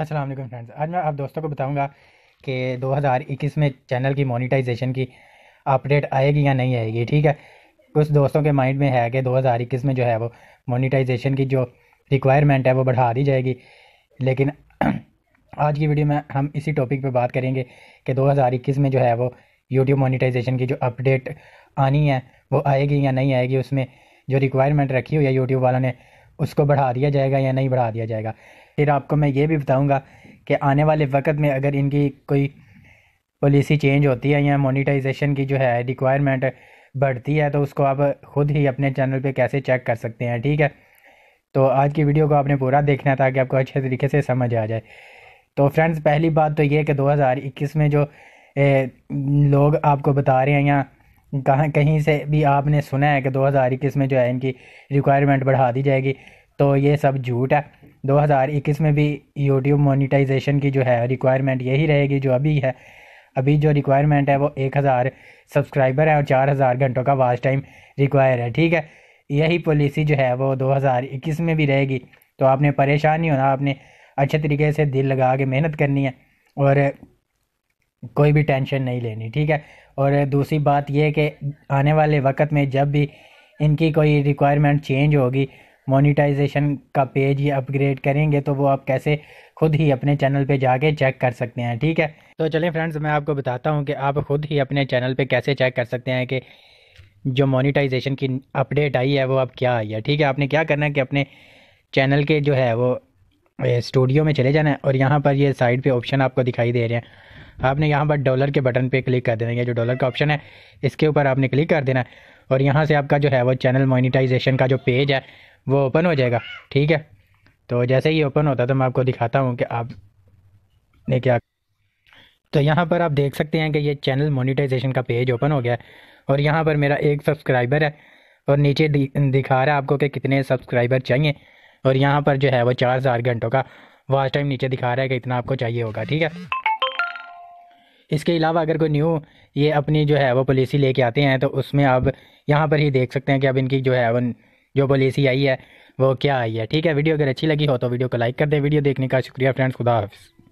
Aslam friends आज मैं आप दोस्तों को बताऊंगा कि 2021 में चैनल की मोनेटाइजेशन की अपडेट आएगी या नहीं आएगी ठीक है कुछ दोस्तों के माइंड में है कि 2021 में जो है वो मोनेटाइजेशन की जो रिक्वायरमेंट है वो बढ़ा दी जाएगी लेकिन आज की वीडियो में हम इसी टॉपिक पर बात करेंगे कि 2021 में जो है वो यूट्यूब मोनिटाइजेशन की जो अपडेट आनी है वो आएगी या नहीं आएगी उसमें जो रिक्वायरमेंट रखी हुई है यूट्यूब वालों ने उसको बढ़ा दिया जाएगा या नहीं बढ़ा दिया जाएगा फिर आपको मैं ये भी बताऊँगा कि आने वाले वक्त में अगर इनकी कोई पॉलिसी चेंज होती है या मोनिटाइजेशन की जो है रिक्वायरमेंट बढ़ती है तो उसको आप खुद ही अपने चैनल पे कैसे चेक कर सकते हैं ठीक है तो आज की वीडियो को आपने पूरा देखना है ताकि आपको अच्छे तरीके से समझ आ जाए तो फ्रेंड्स पहली बात तो ये कि 2021 में जो ए, लोग आपको बता रहे हैं या कहाँ कहीं से भी आपने सुना है कि इक्कीस में जो है इनकी रिक्वायरमेंट बढ़ा दी जाएगी तो ये सब झूठ है 2021 में भी यूट्यूब मोनिटाइजेशन की जो है रिक्वायरमेंट यही रहेगी जो अभी है अभी जो रिक्वायरमेंट है वो एक हज़ार सब्सक्राइबर है और चार हज़ार घंटों का वाच टाइम रिक्वायर है ठीक है यही पॉलिसी जो है वो 2021 में भी रहेगी तो आपने परेशान नहीं होना आपने अच्छे तरीके से दिल लगा के मेहनत करनी है और कोई भी टेंशन नहीं लेनी ठीक है और दूसरी बात यह कि आने वाले वक्त में जब भी इनकी कोई रिक्वायरमेंट चेंज होगी मोनिटाइजेशन का पेज ही अपग्रेड करेंगे तो वो आप कैसे खुद ही अपने चैनल पे जाके चेक कर सकते हैं ठीक है तो चलिए फ्रेंड्स मैं आपको बताता हूँ कि आप खुद ही अपने चैनल पे कैसे चेक कर सकते हैं कि जो मोनिटाइजेशन की अपडेट आई है वो अब क्या आई है ठीक है आपने क्या करना है कि अपने चैनल के जो है वो स्टूडियो में चले जाना है और यहाँ पर ये साइड पे ऑप्शन आपको दिखाई दे रहे हैं आपने यहाँ पर डॉलर के बटन पे क्लिक कर देना है ये जो डॉलर का ऑप्शन है इसके ऊपर आपने क्लिक कर देना है और यहाँ से आपका जो है वो चैनल मोनिटाइजेशन का जो पेज है वो ओपन हो जाएगा ठीक है तो जैसे ही ओपन होता है तो मैं आपको दिखाता हूँ कि आप ने क्या तो यहाँ पर आप देख सकते हैं कि ये चैनल मोनिटाइजेशन का पेज ओपन हो गया है और यहाँ पर मेरा एक सब्सक्राइबर है और नीचे दिखा रहा है आपको कि कितने सब्सक्राइबर चाहिए और यहाँ पर जो है वो चार हज़ार घंटों का वाच टाइम नीचे दिखा रहा है कि इतना आपको चाहिए होगा ठीक है इसके अलावा अगर कोई न्यू ये अपनी जो है वो पॉलिसी लेके आते हैं तो उसमें आप यहाँ पर ही देख सकते हैं कि अब इनकी जो है वो जो पॉलिसी आई है वो क्या आई है ठीक है वीडियो अगर अच्छी लगी हो तो वीडियो को लाइक कर दें वीडियो देखने का शुक्रिया फ्रेंड्स खुदा हाफिज़